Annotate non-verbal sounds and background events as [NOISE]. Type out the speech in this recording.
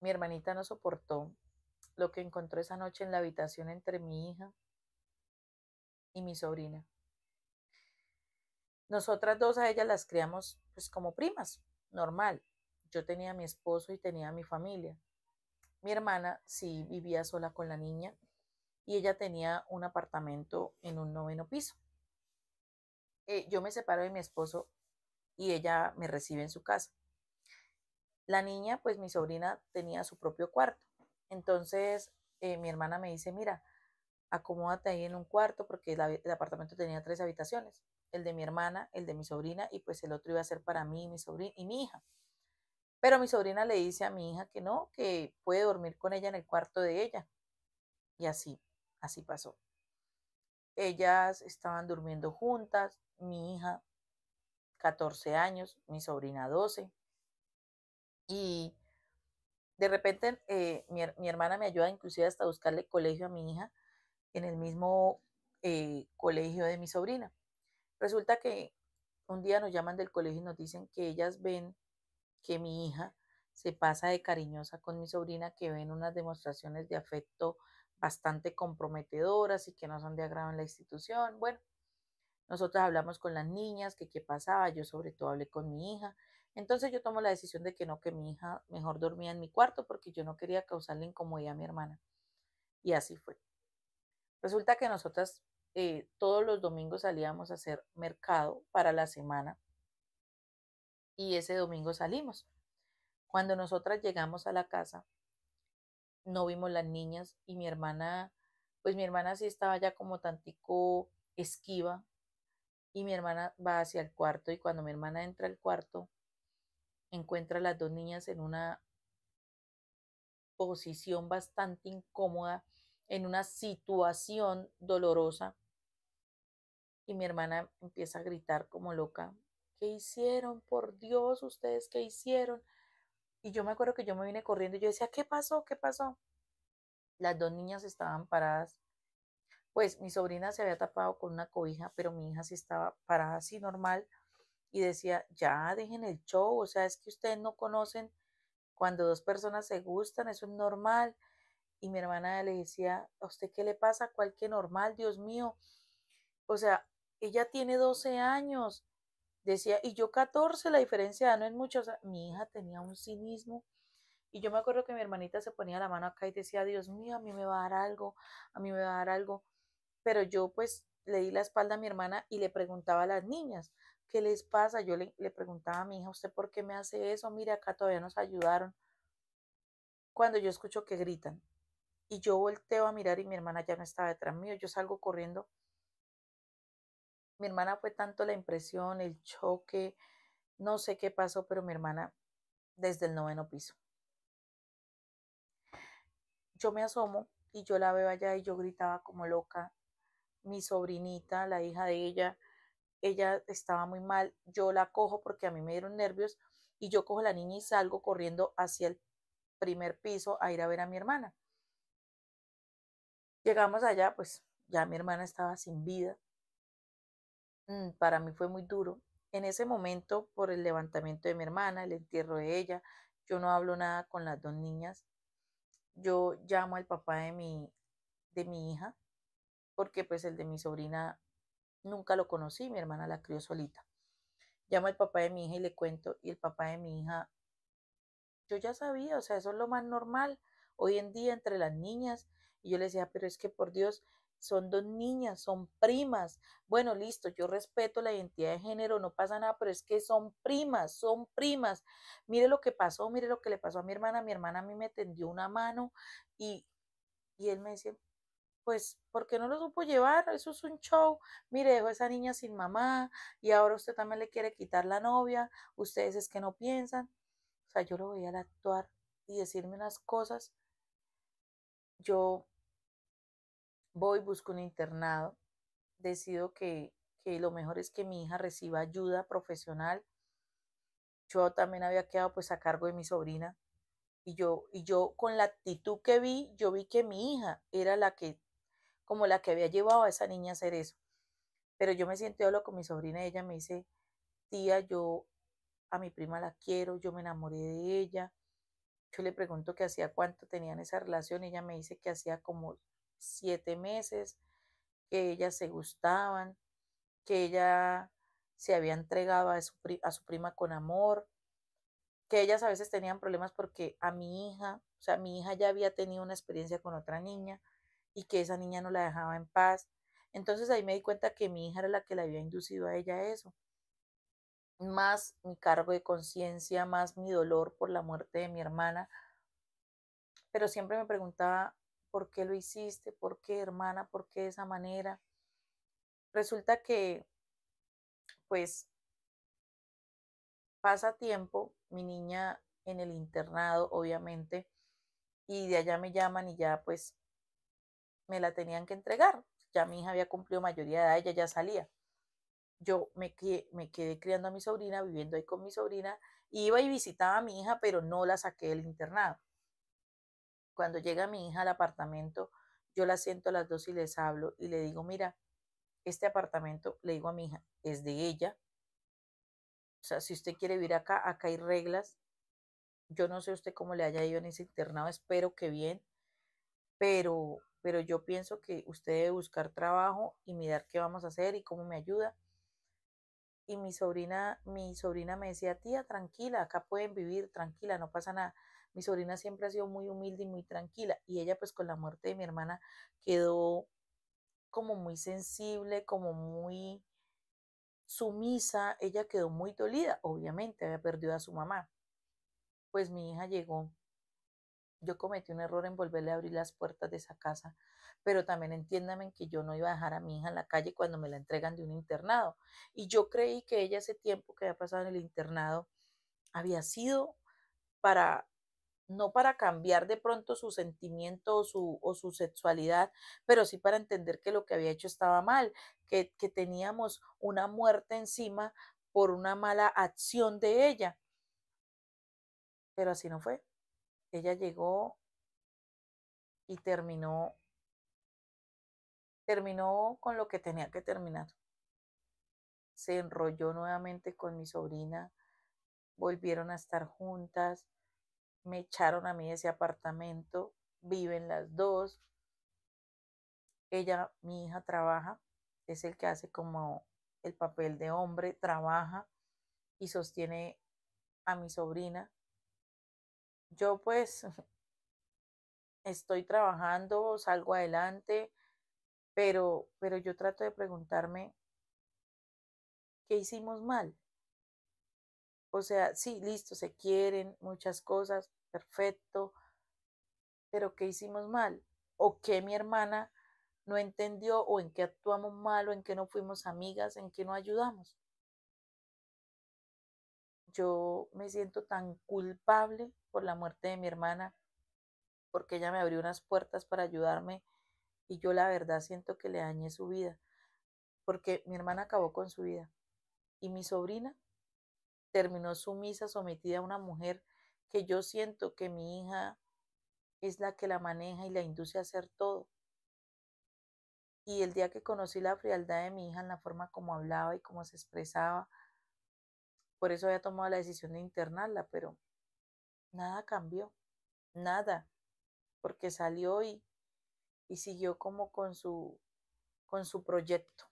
Mi hermanita no soportó lo que encontró esa noche en la habitación entre mi hija y mi sobrina. Nosotras dos a ellas las criamos pues como primas, normal. Yo tenía a mi esposo y tenía a mi familia. Mi hermana sí vivía sola con la niña y ella tenía un apartamento en un noveno piso. Eh, yo me separo de mi esposo y ella me recibe en su casa. La niña, pues mi sobrina tenía su propio cuarto. Entonces eh, mi hermana me dice, mira, acomódate ahí en un cuarto porque el apartamento tenía tres habitaciones, el de mi hermana, el de mi sobrina y pues el otro iba a ser para mí, mi sobrina y mi hija. Pero mi sobrina le dice a mi hija que no, que puede dormir con ella en el cuarto de ella. Y así, así pasó. Ellas estaban durmiendo juntas, mi hija 14 años, mi sobrina 12. Y de repente eh, mi, hermana me ayuda inclusive hasta buscarle colegio a mi hija en el mismo eh, colegio de mi sobrina. Resulta que un día nos llaman del colegio y nos dicen que ellas ven que mi hija se pasa de cariñosa con mi sobrina, que ven unas demostraciones de afecto bastante comprometedoras y que no son de agrado en la institución. Bueno, nosotros hablamos con las niñas, que qué pasaba, yo sobre todo hablé con mi hija entonces yo tomo la decisión de que no, que mi hija mejor dormía en mi cuarto porque yo no quería causarle incomodidad a mi hermana. Y así fue. Resulta que nosotras eh, todos los domingos salíamos a hacer mercado para la semana y ese domingo salimos. Cuando nosotras llegamos a la casa, no vimos las niñas y mi hermana, pues mi hermana sí estaba ya como tantico esquiva y mi hermana va hacia el cuarto y cuando mi hermana entra al cuarto, encuentra a las dos niñas en una posición bastante incómoda, en una situación dolorosa. Y mi hermana empieza a gritar como loca, ¿qué hicieron? Por Dios, ustedes, ¿qué hicieron? Y yo me acuerdo que yo me vine corriendo y yo decía, ¿qué pasó? ¿Qué pasó? Las dos niñas estaban paradas. Pues mi sobrina se había tapado con una cobija, pero mi hija sí estaba parada así normal y decía, ya dejen el show, o sea, es que ustedes no conocen cuando dos personas se gustan, eso es normal. Y mi hermana le decía, ¿a usted qué le pasa? ¿Cuál que normal, Dios mío? O sea, ella tiene 12 años, decía, y yo 14, la diferencia no es mucho mi hija tenía un cinismo. Y yo me acuerdo que mi hermanita se ponía la mano acá y decía, Dios mío, a mí me va a dar algo, a mí me va a dar algo. Pero yo pues le di la espalda a mi hermana y le preguntaba a las niñas, ¿qué les pasa? Yo le, le preguntaba a mi hija, ¿usted por qué me hace eso? mire acá todavía nos ayudaron. Cuando yo escucho que gritan y yo volteo a mirar y mi hermana ya no estaba detrás mío, yo salgo corriendo. Mi hermana fue tanto la impresión, el choque, no sé qué pasó, pero mi hermana desde el noveno piso. Yo me asomo y yo la veo allá y yo gritaba como loca. Mi sobrinita, la hija de ella, ella estaba muy mal, yo la cojo porque a mí me dieron nervios y yo cojo a la niña y salgo corriendo hacia el primer piso a ir a ver a mi hermana. Llegamos allá, pues ya mi hermana estaba sin vida. Mm, para mí fue muy duro. En ese momento, por el levantamiento de mi hermana, el entierro de ella, yo no hablo nada con las dos niñas. Yo llamo al papá de mi, de mi hija, porque pues el de mi sobrina nunca lo conocí, mi hermana la crió solita. Llamo al papá de mi hija y le cuento, y el papá de mi hija, yo ya sabía, o sea, eso es lo más normal hoy en día entre las niñas. Y yo le decía, pero es que por Dios, son dos niñas, son primas. Bueno, listo, yo respeto la identidad de género, no pasa nada, pero es que son primas, son primas. Mire lo que pasó, mire lo que le pasó a mi hermana. Mi hermana a mí me tendió una mano y, y él me decía, pues, ¿por qué no lo supo llevar? Eso es un show. Mire, dejó a esa niña sin mamá y ahora usted también le quiere quitar la novia. Ustedes es que no piensan. O sea, yo lo voy a actuar y decirme unas cosas. Yo voy, busco un internado, decido que, lo mejor es que mi hija reciba ayuda profesional. Yo también había quedado pues a cargo de mi sobrina, y yo, y yo con la actitud que vi, yo vi que mi hija era la que como la que había llevado a esa niña a hacer eso. Pero yo me siento y hablo con mi sobrina y ella me dice, tía, yo a mi prima la quiero, yo me enamoré de ella. Yo le pregunto que hacía cuánto tenían esa relación y ella me dice que hacía como siete meses, que ellas se gustaban, que ella se había entregado a su, a su prima con amor, que ellas a veces tenían problemas porque a mi hija, o sea, mi hija ya había tenido una experiencia con otra niña, y que esa niña no la dejaba en paz. Entonces ahí me di cuenta que mi hija era la que la había inducido a ella eso. Más mi cargo de conciencia, más mi dolor por la muerte de mi hermana. Pero siempre me preguntaba, ¿por qué lo hiciste? ¿Por qué, hermana? ¿Por qué de esa manera? Resulta que, pues, pasa tiempo, mi niña en el internado, obviamente, y de allá me llaman y ya, pues, me la tenían que entregar. Ya mi hija había cumplido mayoría de edad, ella ya salía. Yo me, me quedé criando a mi sobrina, viviendo ahí con mi sobrina. Iba y visitaba a mi hija, pero no la saqué del internado. Cuando llega mi hija al apartamento, yo la siento a las dos y les hablo y le digo, mira, este apartamento, le digo a mi hija, es de ella. O sea, si usted quiere vivir acá, acá hay reglas. Yo no sé usted cómo le haya ido en ese internado, espero que bien pero, pero yo pienso que usted debe buscar trabajo y mirar qué vamos a hacer y cómo me ayuda. Y mi sobrina, mi sobrina me decía, tía, tranquila, acá pueden vivir, tranquila, no pasa nada. Mi sobrina siempre ha sido muy humilde y muy tranquila. Y ella, pues con la muerte de mi hermana, quedó como muy sensible, como muy sumisa. Ella quedó muy dolida, obviamente, había perdido a su mamá. Pues mi hija llegó yo cometí un error en volverle a abrir las puertas de esa casa, pero también entiéndame que yo no iba a dejar a mi hija en la calle cuando me la entregan de un internado. Y yo creí que ella ese tiempo que había pasado en el internado había sido para no para cambiar de pronto su sentimiento o su, o su, sexualidad, pero sí para entender que lo que había hecho estaba mal, que, que teníamos una muerte encima por una mala acción de ella. Pero así no fue. Ella llegó y terminó terminó con lo que tenía que terminar. Se enrolló nuevamente con mi sobrina, volvieron a estar juntas, me echaron a mí de ese apartamento, viven las dos. Ella, mi hija, trabaja, es el que hace como el papel de hombre, trabaja y sostiene a mi sobrina yo pues [LAUGHS] estoy trabajando, salgo adelante, pero, pero yo trato de preguntarme, ¿qué hicimos mal? O sea, sí, listo, se quieren muchas cosas, perfecto, pero ¿qué hicimos mal? ¿O qué mi hermana no entendió? ¿O en qué actuamos mal? ¿O en qué no fuimos amigas? ¿En qué no ayudamos? yo me siento tan culpable por la muerte de mi hermana, porque ella me abrió unas puertas para ayudarme y yo la verdad siento que le dañé su vida, porque mi hermana acabó con su vida y mi sobrina terminó sumisa, sometida a una mujer que yo siento que mi hija es la que la maneja y la induce a hacer todo. Y el día que conocí la frialdad de mi hija en la forma como hablaba y como se expresaba, por eso había tomado la decisión de internarla, pero nada cambió, nada, porque salió y, y siguió como con su, con su proyecto.